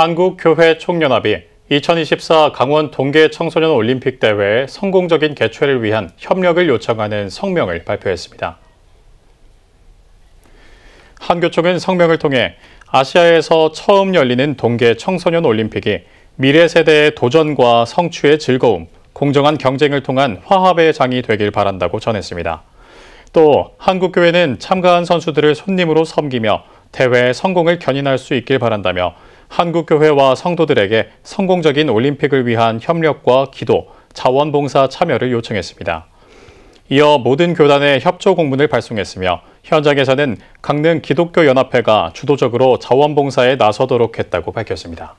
한국교회 총연합이 2024 강원 동계 청소년 올림픽 대회의 성공적인 개최를 위한 협력을 요청하는 성명을 발표했습니다. 한교총은 성명을 통해 아시아에서 처음 열리는 동계 청소년 올림픽이 미래 세대의 도전과 성취의 즐거움, 공정한 경쟁을 통한 화합의 장이 되길 바란다고 전했습니다. 또 한국교회는 참가한 선수들을 손님으로 섬기며 대회의 성공을 견인할 수 있길 바란다며 한국교회와 성도들에게 성공적인 올림픽을 위한 협력과 기도, 자원봉사 참여를 요청했습니다. 이어 모든 교단에 협조 공문을 발송했으며 현장에서는 강릉 기독교연합회가 주도적으로 자원봉사에 나서도록 했다고 밝혔습니다.